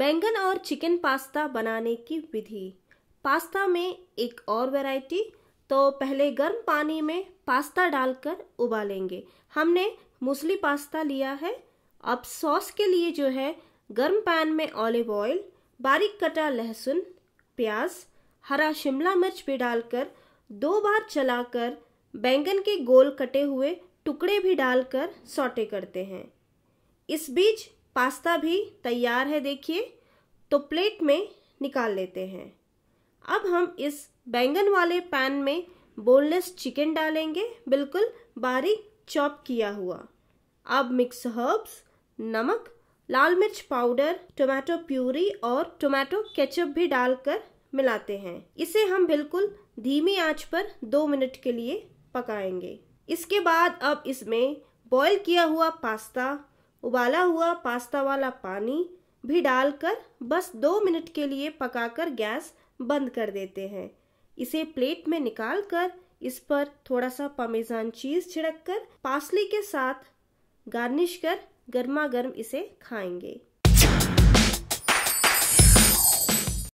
बैंगन और chicken pasta बनाने की विधि पास्ता में एक और वैरायटी तो पहले गर्म पानी में पास्ता डालकर उबालेंगे हमने मूसली पास्ता लिया है अब सॉस के लिए जो है गर्म पैन में ऑलिव ऑयल बारीक कटा लहसुन प्याज हरा शिमला मिर्च भी डालकर दो बार चलाकर बैंगन के गोल कटे हुए टुकड़े भी डालकर सौटे करते हैं इस बीच पास्ता भी तैयार है देखिए तो प्लेट में निकाल लेते हैं अब हम इस बैंगन वाले पैन में बोनलेस चिकन डालेंगे बिल्कुल बारीक चॉप किया हुआ अब मिक्स हर्ब्स नमक लाल मिर्च पाउडर टोमेटो प्यूरी और टोमेटो केचप भी डालकर मिलाते हैं इसे हम बिल्कुल धीमी आंच पर दो मिनट के लिए पकाएंगे इसके बाद अब इसमें बॉईल किया हुआ पास्ता उबाला हुआ पास्ता वाला पानी भी डालकर बस दो मिनट के लिए पकाकर गैस बंद कर देते हैं इसे प्लेट में निकाल कर इस पर थोड़ा सा पमेजान चीज छिड़क कर पासली के साथ गार्निश कर गर्मा गर्म इसे खाएंगे